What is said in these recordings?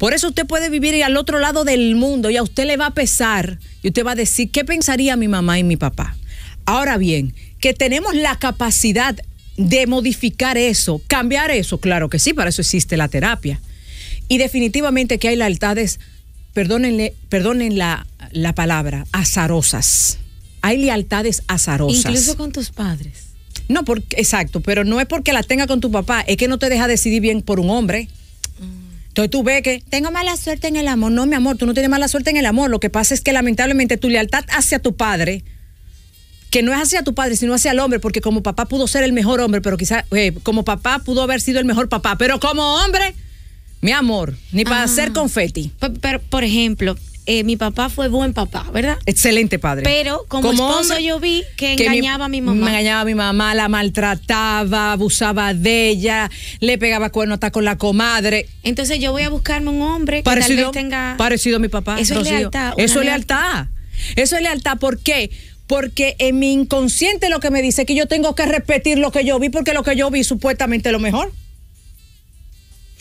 Por eso usted puede vivir al otro lado del mundo y a usted le va a pesar y usted va a decir, ¿qué pensaría mi mamá y mi papá? Ahora bien, que tenemos la capacidad de modificar eso, cambiar eso, claro que sí, para eso existe la terapia. Y definitivamente que hay lealtades, perdónenle, perdonen la, palabra, azarosas. Hay lealtades azarosas. Incluso con tus padres. No, porque, exacto, pero no es porque la tenga con tu papá, es que no te deja decidir bien por un hombre. Entonces tú ves que tengo mala suerte en el amor. No, mi amor, tú no tienes mala suerte en el amor. Lo que pasa es que lamentablemente tu lealtad hacia tu padre, que no es hacia tu padre, sino hacia el hombre, porque como papá pudo ser el mejor hombre, pero quizás eh, como papá pudo haber sido el mejor papá, pero como hombre, mi amor, ni para ser hacer confeti. Pero, por ejemplo, eh, mi papá fue buen papá, ¿verdad? Excelente padre. Pero como, esposo yo vi que engañaba a mi mamá. Me engañaba a mi mamá, la maltrataba, abusaba de ella, le pegaba cuerno hasta con la comadre. Entonces yo voy a buscarme un hombre parecido, que tal tenga... Parecido a mi papá. Eso es lealtad. Eso es lealtad. Eso es lealtad. ¿Por qué? porque en mi inconsciente lo que me dice es que yo tengo que repetir lo que yo vi porque lo que yo vi supuestamente es lo mejor.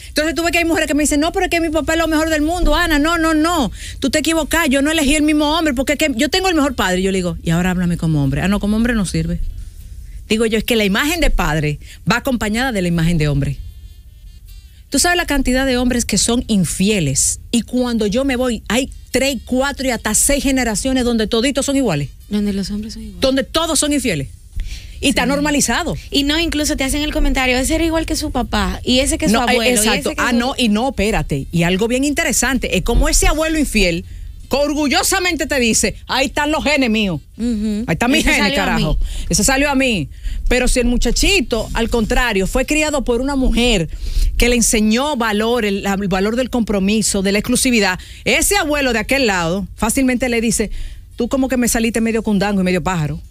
Entonces tuve que hay mujeres que me dicen, no, pero es que mi papá es lo mejor del mundo, Ana, no, no, no, tú te equivocas, yo no elegí el mismo hombre, porque es que yo tengo el mejor padre. Yo le digo, y ahora háblame como hombre. Ah, no, como hombre no sirve. Digo yo, es que la imagen de padre va acompañada de la imagen de hombre. Tú sabes la cantidad de hombres que son infieles y cuando yo me voy hay tres, cuatro y hasta seis generaciones donde toditos son iguales. Donde los hombres son iguales. Donde todos son infieles. Y está normalizado. Y no, incluso te hacen el comentario, ese era igual que su papá, y ese que no, ah, su abuelo. ah, no, y no, espérate. Y algo bien interesante, es como ese abuelo infiel, que orgullosamente te dice, ahí están los genes míos. Ahí están mis genes, carajo. Ese salió a mí. Pero si el muchachito, al contrario, fue criado por una mujer que le enseñó valor, el, el valor del compromiso, de la exclusividad, ese abuelo de aquel lado fácilmente le dice, tú como que me saliste medio cundango y medio pájaro.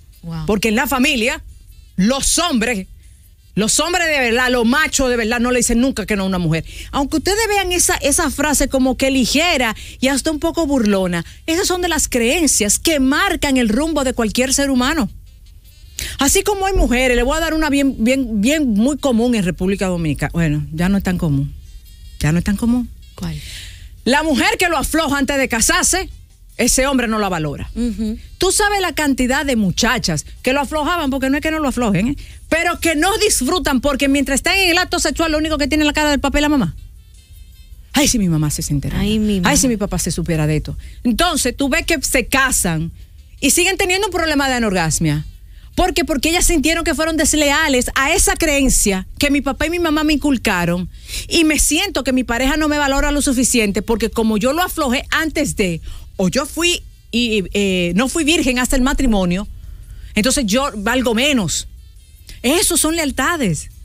Porque en la familia, los hombres, los hombres de verdad, los machos de verdad, no le dicen nunca que no a una mujer. Aunque ustedes vean esa, esa frase como que ligera y hasta un poco burlona, esas son de las creencias que marcan el rumbo de cualquier ser humano. Así como hay mujeres, le voy a dar una bien, bien, bien muy común en República Dominicana. Bueno, ya no es tan común. Ya no es tan común. ¿Cuál? La mujer que lo afloja antes de casarse ese hombre no la valora. Tú sabes la cantidad de muchachas que lo aflojaban, porque no es que no lo aflojen, ¿eh? pero que no disfrutan porque mientras están en el acto sexual lo único que tiene la cara del papel es la mamá. Ay, si mi mamá se, enterara. Ay, Ay, si mi papá se supiera de esto. Entonces, tú ves que se casan y siguen teniendo un problema de anorgasmia. Porque porque ellas sintieron que fueron desleales a esa creencia que mi papá y mi mamá me inculcaron y me siento que mi pareja no me valora lo suficiente porque como yo lo aflojé antes de o yo fui y eh, no fui virgen hasta el matrimonio, entonces yo valgo menos. Eso son lealtades.